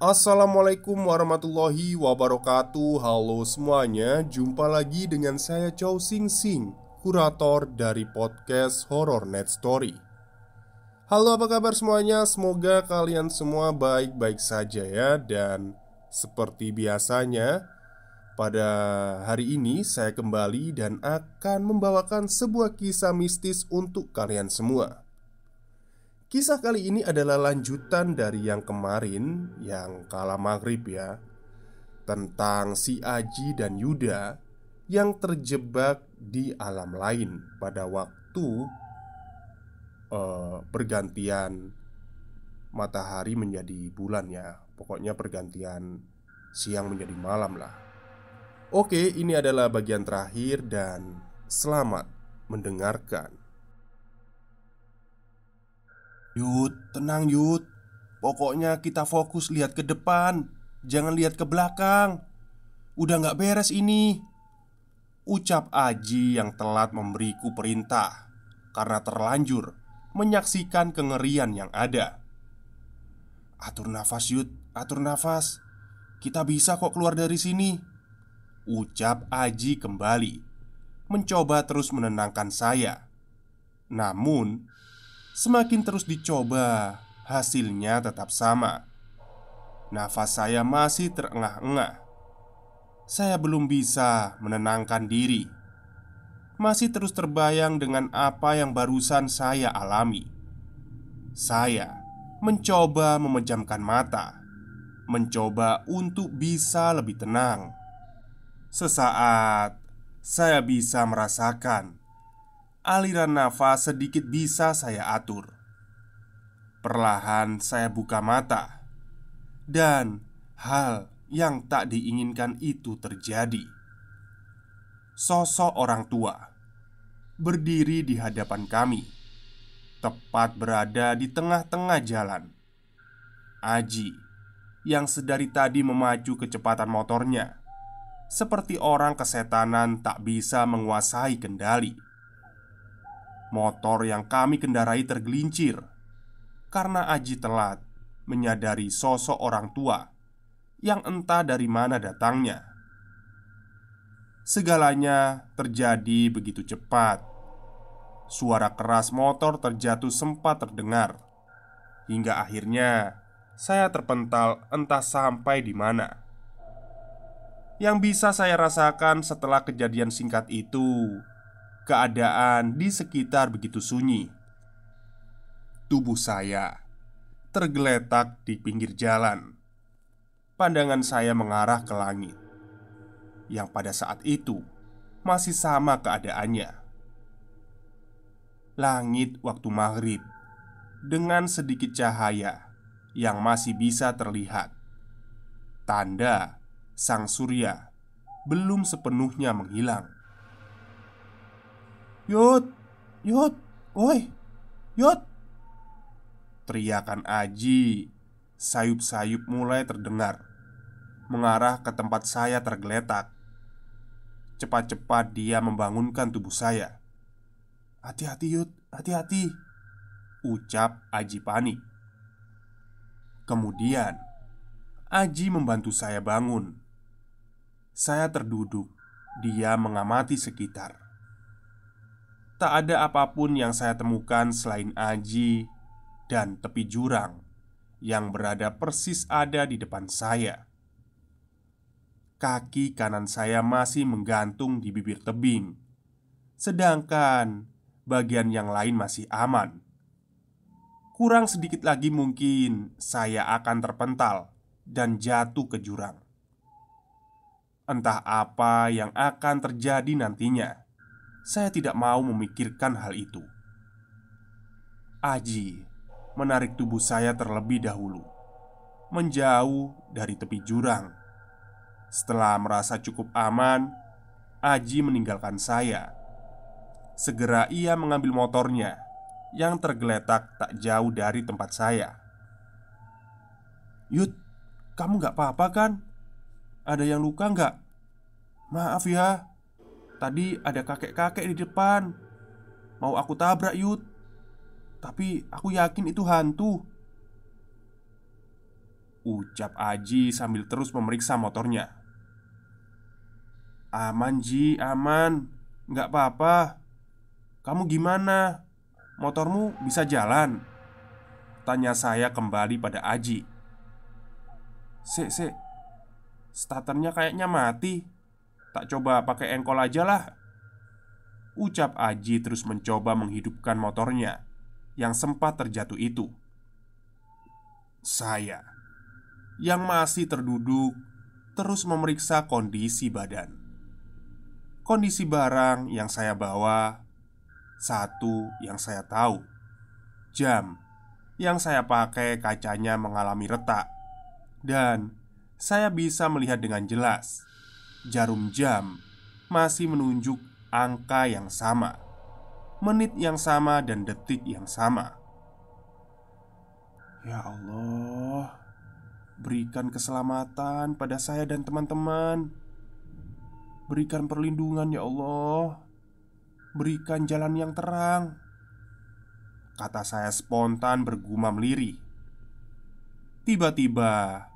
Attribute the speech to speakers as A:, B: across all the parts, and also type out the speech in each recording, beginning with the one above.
A: Assalamualaikum warahmatullahi wabarakatuh Halo semuanya, jumpa lagi dengan saya Chow Sing Sing Kurator dari podcast Horror Net Story Halo apa kabar semuanya, semoga kalian semua baik-baik saja ya Dan seperti biasanya Pada hari ini saya kembali dan akan membawakan sebuah kisah mistis untuk kalian semua Kisah kali ini adalah lanjutan dari yang kemarin Yang kala maghrib ya Tentang si Aji dan Yuda Yang terjebak di alam lain Pada waktu uh, Pergantian Matahari menjadi bulan ya Pokoknya pergantian siang menjadi malam lah Oke ini adalah bagian terakhir dan selamat mendengarkan Yud, tenang Yud Pokoknya kita fokus lihat ke depan Jangan lihat ke belakang Udah gak beres ini Ucap Aji yang telat memberiku perintah Karena terlanjur Menyaksikan kengerian yang ada Atur nafas Yud, atur nafas Kita bisa kok keluar dari sini Ucap Aji kembali Mencoba terus menenangkan saya Namun Semakin terus dicoba, hasilnya tetap sama. Nafas saya masih terengah-engah. Saya belum bisa menenangkan diri. Masih terus terbayang dengan apa yang barusan saya alami. Saya mencoba memejamkan mata, mencoba untuk bisa lebih tenang. Sesaat saya bisa merasakan aliran nafas sedikit bisa saya atur. Perlahan saya buka mata, dan hal yang tak diinginkan itu terjadi. Sosok orang tua berdiri di hadapan kami, tepat berada di tengah-tengah jalan. Aji yang sedari tadi memacu kecepatan motornya, seperti orang kesetanan tak bisa menguasai kendali Motor yang kami kendarai tergelincir karena Aji telat menyadari sosok orang tua yang entah dari mana datangnya. Segalanya terjadi begitu cepat. Suara keras motor terjatuh sempat terdengar, hingga akhirnya saya terpental entah sampai di mana. Yang bisa saya rasakan setelah kejadian singkat itu keadaan di sekitar begitu sunyi. Tubuh saya tergeletak di pinggir jalan. Pandangan saya mengarah ke langit, yang pada saat itu masih sama keadaannya. Langit waktu maghrib dengan sedikit cahaya yang masih bisa terlihat, tanda sang surya belum sepenuhnya menghilang. Yud, Yud, woi, Yud Teriakan Aji Sayup-sayup mulai terdengar Mengarah ke tempat saya tergeletak Cepat-cepat dia membangunkan tubuh saya Hati-hati Yud, hati-hati Ucap Aji panik Kemudian Aji membantu saya bangun Saya terduduk Dia mengamati sekitar tak ada apapun yang saya temukan selain aji dan tepi jurang yang berada persis ada di depan saya. Kaki kanan saya masih menggantung di bibir tebing, sedangkan bagian yang lain masih aman. Kurang sedikit lagi, mungkin saya akan terpental dan jatuh ke jurang. Entah apa yang akan terjadi nantinya saya tidak mau memikirkan hal itu. Aji menarik tubuh saya terlebih dahulu, menjauh dari tepi jurang. Setelah merasa cukup aman, Aji meninggalkan saya. Segera ia mengambil motornya yang tergeletak tak jauh dari tempat saya. "Yud, kamu gak apa-apa kan? Ada yang luka gak?" "Maaf ya, Tadi ada kakek-kakek di depan Mau aku tabrak Yud Tapi aku yakin itu hantu Ucap Aji sambil terus memeriksa motornya Aman Ji, aman Nggak apa-apa Kamu gimana? Motormu bisa jalan? Tanya saya kembali pada Aji Sek, sek Starternya kayaknya mati Tak coba pakai engkol aja lah Ucap Aji terus mencoba menghidupkan motornya Yang sempat terjatuh itu Saya Yang masih terduduk Terus memeriksa kondisi badan Kondisi barang yang saya bawa Satu yang saya tahu Jam yang saya pakai kacanya mengalami retak Dan saya bisa melihat dengan jelas jarum jam masih menunjuk angka yang sama, menit yang sama, dan detik yang sama. Ya Allah, berikan keselamatan pada saya dan teman-teman. Berikan perlindungan, ya Allah. Berikan jalan yang terang, kata saya spontan bergumam lirih. Tiba-tiba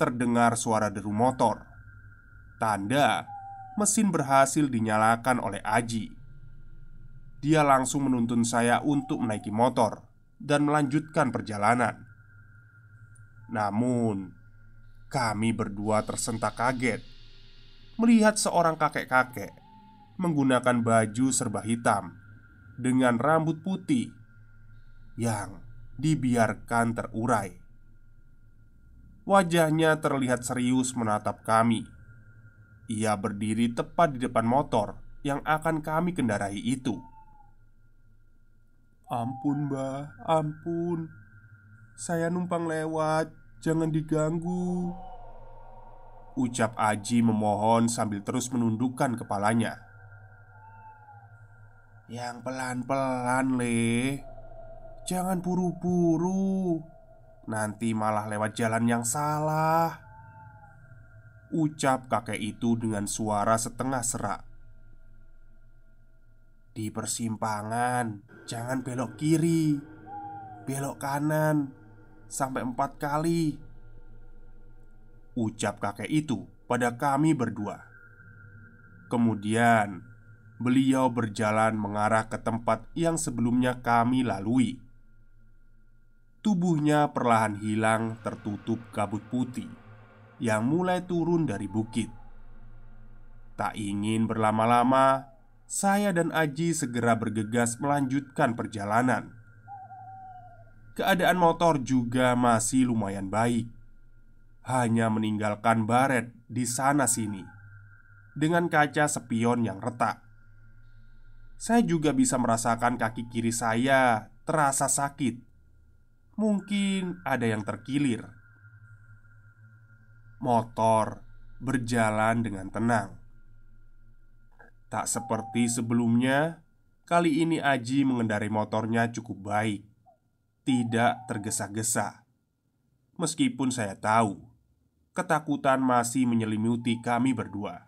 A: terdengar suara deru motor Tanda mesin berhasil dinyalakan oleh Aji. Dia langsung menuntun saya untuk menaiki motor dan melanjutkan perjalanan. Namun, kami berdua tersentak kaget melihat seorang kakek-kakek menggunakan baju serba hitam dengan rambut putih yang dibiarkan terurai. Wajahnya terlihat serius menatap kami ia berdiri tepat di depan motor yang akan kami kendarai itu. Ampun, Mbah, ampun. Saya numpang lewat, jangan diganggu. Ucap Aji memohon sambil terus menundukkan kepalanya. Yang pelan-pelan, leh, Jangan buru-buru. Nanti malah lewat jalan yang salah. Ucap kakek itu dengan suara setengah serak Di persimpangan Jangan belok kiri Belok kanan Sampai empat kali Ucap kakek itu pada kami berdua Kemudian Beliau berjalan mengarah ke tempat yang sebelumnya kami lalui Tubuhnya perlahan hilang tertutup kabut putih yang mulai turun dari bukit. Tak ingin berlama-lama, saya dan Aji segera bergegas melanjutkan perjalanan. Keadaan motor juga masih lumayan baik, hanya meninggalkan baret di sana-sini dengan kaca spion yang retak. Saya juga bisa merasakan kaki kiri saya terasa sakit. Mungkin ada yang terkilir motor berjalan dengan tenang. Tak seperti sebelumnya, kali ini Aji mengendarai motornya cukup baik, tidak tergesa-gesa. Meskipun saya tahu ketakutan masih menyelimuti kami berdua.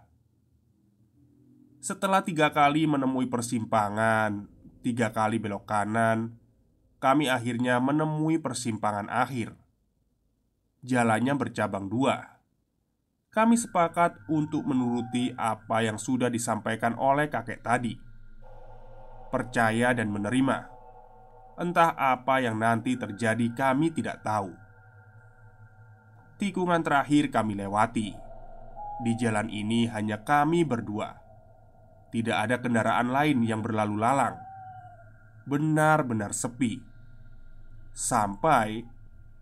A: Setelah tiga kali menemui persimpangan, tiga kali belok kanan, kami akhirnya menemui persimpangan akhir. Jalannya bercabang dua kami sepakat untuk menuruti apa yang sudah disampaikan oleh kakek tadi. Percaya dan menerima, entah apa yang nanti terjadi, kami tidak tahu. Tikungan terakhir kami lewati di jalan ini hanya kami berdua. Tidak ada kendaraan lain yang berlalu lalang. Benar-benar sepi. Sampai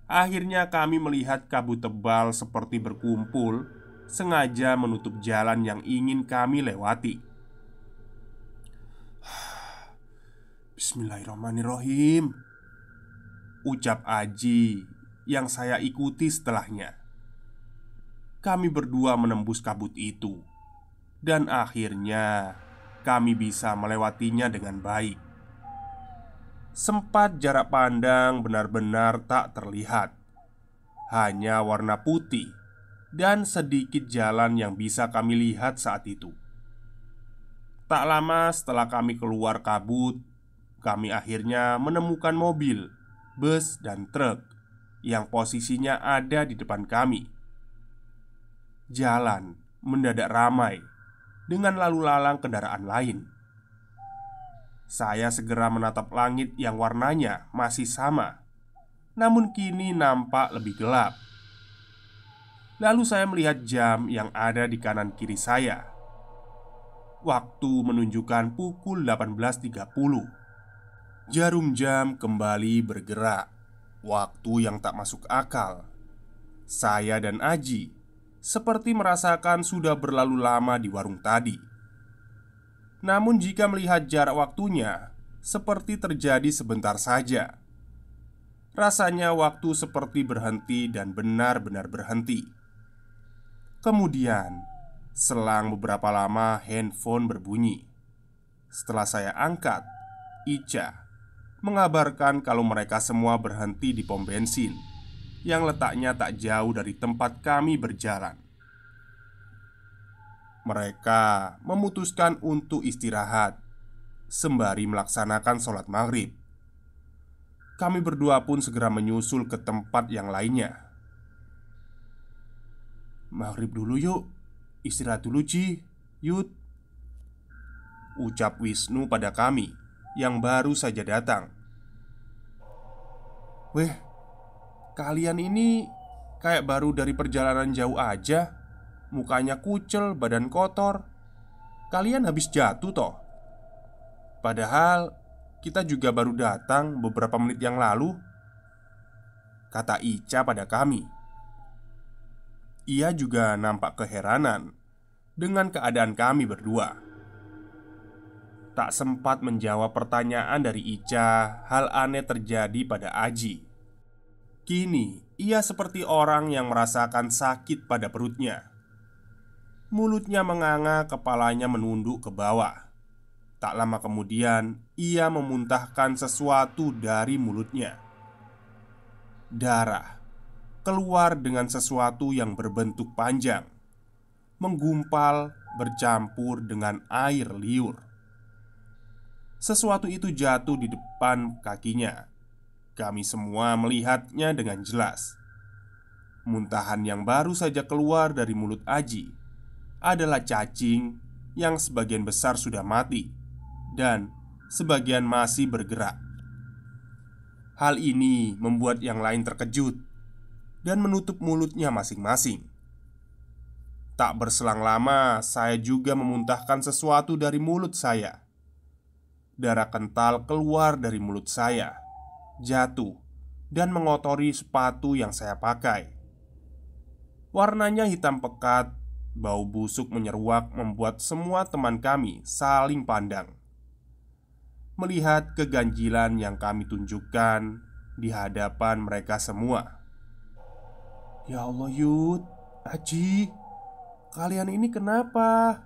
A: akhirnya kami melihat kabut tebal seperti berkumpul sengaja menutup jalan yang ingin kami lewati. Bismillahirrahmanirrahim, ucap Aji yang saya ikuti setelahnya. Kami berdua menembus kabut itu, dan akhirnya kami bisa melewatinya dengan baik. Sempat jarak pandang benar-benar tak terlihat, hanya warna putih dan sedikit jalan yang bisa kami lihat saat itu. Tak lama setelah kami keluar kabut, kami akhirnya menemukan mobil, bus, dan truk yang posisinya ada di depan kami. Jalan mendadak ramai dengan lalu lalang kendaraan lain. Saya segera menatap langit yang warnanya masih sama, namun kini nampak lebih gelap Lalu saya melihat jam yang ada di kanan kiri saya. Waktu menunjukkan pukul 18.30. Jarum jam kembali bergerak. Waktu yang tak masuk akal. Saya dan Aji seperti merasakan sudah berlalu lama di warung tadi. Namun, jika melihat jarak waktunya, seperti terjadi sebentar saja. Rasanya waktu seperti berhenti dan benar-benar berhenti. Kemudian, selang beberapa lama handphone berbunyi. Setelah saya angkat, Ica mengabarkan kalau mereka semua berhenti di pom bensin yang letaknya tak jauh dari tempat kami berjalan. Mereka memutuskan untuk istirahat sembari melaksanakan sholat maghrib. Kami berdua pun segera menyusul ke tempat yang lainnya Maghrib dulu yuk Istirahat dulu Ci Yud Ucap Wisnu pada kami Yang baru saja datang Weh Kalian ini Kayak baru dari perjalanan jauh aja Mukanya kucel, badan kotor Kalian habis jatuh toh Padahal kita juga baru datang beberapa menit yang lalu Kata Ica pada kami ia juga nampak keheranan dengan keadaan kami berdua. Tak sempat menjawab pertanyaan dari Ica, hal aneh terjadi pada Aji. Kini, ia seperti orang yang merasakan sakit pada perutnya. Mulutnya menganga, kepalanya menunduk ke bawah. Tak lama kemudian, ia memuntahkan sesuatu dari mulutnya. Darah keluar dengan sesuatu yang berbentuk panjang, menggumpal bercampur dengan air liur. Sesuatu itu jatuh di depan kakinya. Kami semua melihatnya dengan jelas. Muntahan yang baru saja keluar dari mulut Aji adalah cacing yang sebagian besar sudah mati dan sebagian masih bergerak. Hal ini membuat yang lain terkejut dan menutup mulutnya masing-masing. Tak berselang lama, saya juga memuntahkan sesuatu dari mulut saya. Darah kental keluar dari mulut saya, jatuh, dan mengotori sepatu yang saya pakai. Warnanya hitam pekat, bau busuk menyeruak membuat semua teman kami saling pandang. Melihat keganjilan yang kami tunjukkan di hadapan mereka semua Ya Allah Yud, Aji, kalian ini kenapa?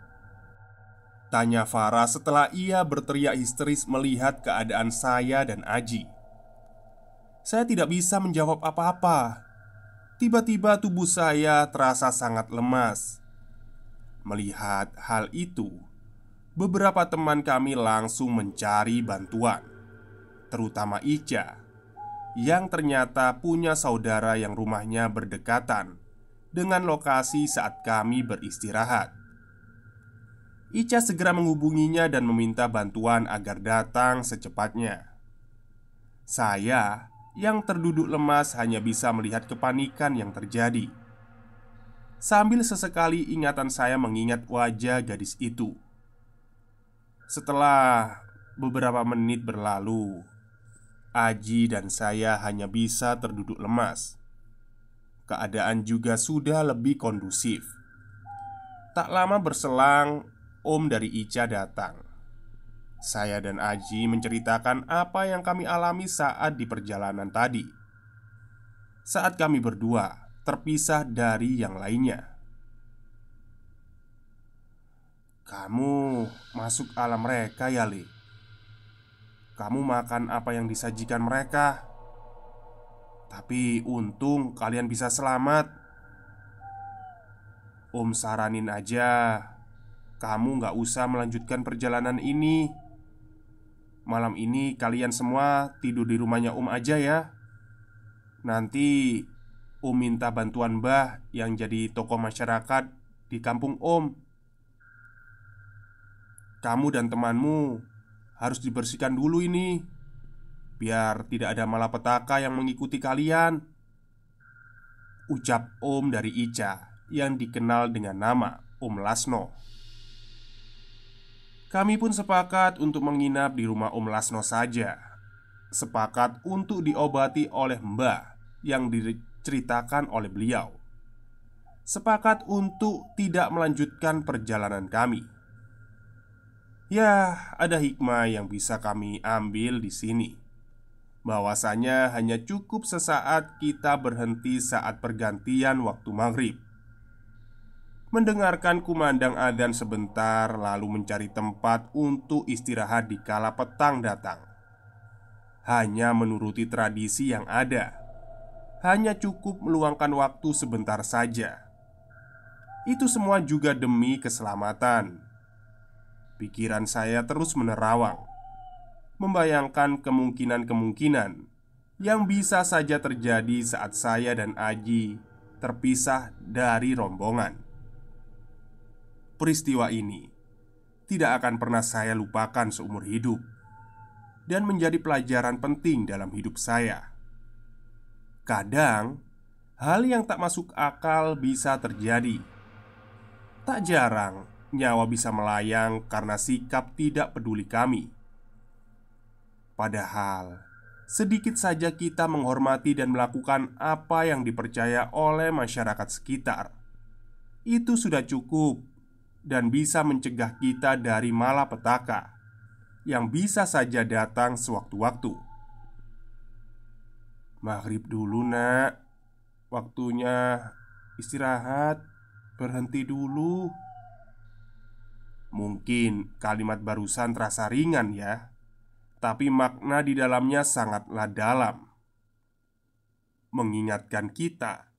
A: Tanya Farah setelah ia berteriak histeris melihat keadaan saya dan Aji Saya tidak bisa menjawab apa-apa Tiba-tiba tubuh saya terasa sangat lemas Melihat hal itu Beberapa teman kami langsung mencari bantuan Terutama Ica yang ternyata punya saudara yang rumahnya berdekatan dengan lokasi saat kami beristirahat. Ica segera menghubunginya dan meminta bantuan agar datang secepatnya. Saya yang terduduk lemas hanya bisa melihat kepanikan yang terjadi. Sambil sesekali ingatan saya mengingat wajah gadis itu. Setelah beberapa menit berlalu, Aji dan saya hanya bisa terduduk lemas. Keadaan juga sudah lebih kondusif. Tak lama berselang, Om dari Ica datang. Saya dan Aji menceritakan apa yang kami alami saat di perjalanan tadi. Saat kami berdua terpisah dari yang lainnya. Kamu masuk alam mereka ya, Le? kamu makan apa yang disajikan mereka. Tapi untung kalian bisa selamat. Om saranin aja, kamu nggak usah melanjutkan perjalanan ini. Malam ini kalian semua tidur di rumahnya Om aja ya. Nanti Om minta bantuan Mbah yang jadi tokoh masyarakat di kampung Om. Kamu dan temanmu harus dibersihkan dulu ini Biar tidak ada malapetaka yang mengikuti kalian Ucap Om dari Ica Yang dikenal dengan nama Om Lasno Kami pun sepakat untuk menginap di rumah Om Lasno saja Sepakat untuk diobati oleh Mbah Yang diceritakan oleh beliau Sepakat untuk tidak melanjutkan perjalanan kami Ya, ada hikmah yang bisa kami ambil di sini. Bahwasanya hanya cukup sesaat kita berhenti saat pergantian waktu maghrib Mendengarkan kumandang adzan sebentar lalu mencari tempat untuk istirahat di kala petang datang Hanya menuruti tradisi yang ada Hanya cukup meluangkan waktu sebentar saja Itu semua juga demi keselamatan Pikiran saya terus menerawang, membayangkan kemungkinan-kemungkinan yang bisa saja terjadi saat saya dan Aji terpisah dari rombongan. Peristiwa ini tidak akan pernah saya lupakan seumur hidup dan menjadi pelajaran penting dalam hidup saya. Kadang hal yang tak masuk akal bisa terjadi. Tak jarang nyawa bisa melayang karena sikap tidak peduli kami. Padahal, sedikit saja kita menghormati dan melakukan apa yang dipercaya oleh masyarakat sekitar. Itu sudah cukup dan bisa mencegah kita dari malapetaka yang bisa saja datang sewaktu-waktu. Maghrib dulu, Nak. Waktunya istirahat, berhenti dulu. Mungkin kalimat barusan terasa ringan ya, tapi makna di dalamnya sangatlah dalam. Mengingatkan kita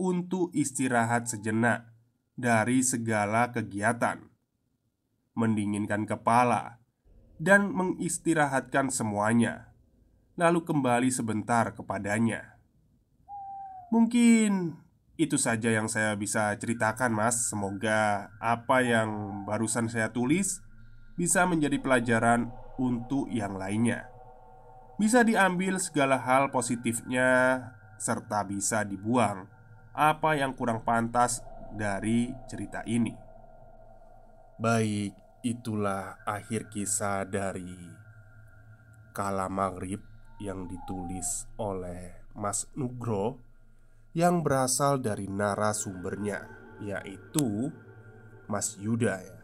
A: untuk istirahat sejenak dari segala kegiatan, mendinginkan kepala, dan mengistirahatkan semuanya, lalu kembali sebentar kepadanya. Mungkin itu saja yang saya bisa ceritakan, Mas. Semoga apa yang barusan saya tulis bisa menjadi pelajaran untuk yang lainnya. Bisa diambil segala hal positifnya, serta bisa dibuang apa yang kurang pantas dari cerita ini. Baik, itulah akhir kisah dari Kala Maghrib yang ditulis oleh Mas Nugro yang berasal dari narasumbernya, yaitu Mas Yuda ya.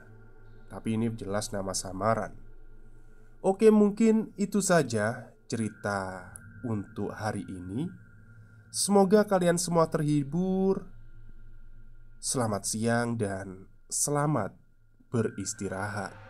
A: Tapi ini jelas nama samaran. Oke, mungkin itu saja cerita untuk hari ini. Semoga kalian semua terhibur. Selamat siang dan selamat beristirahat.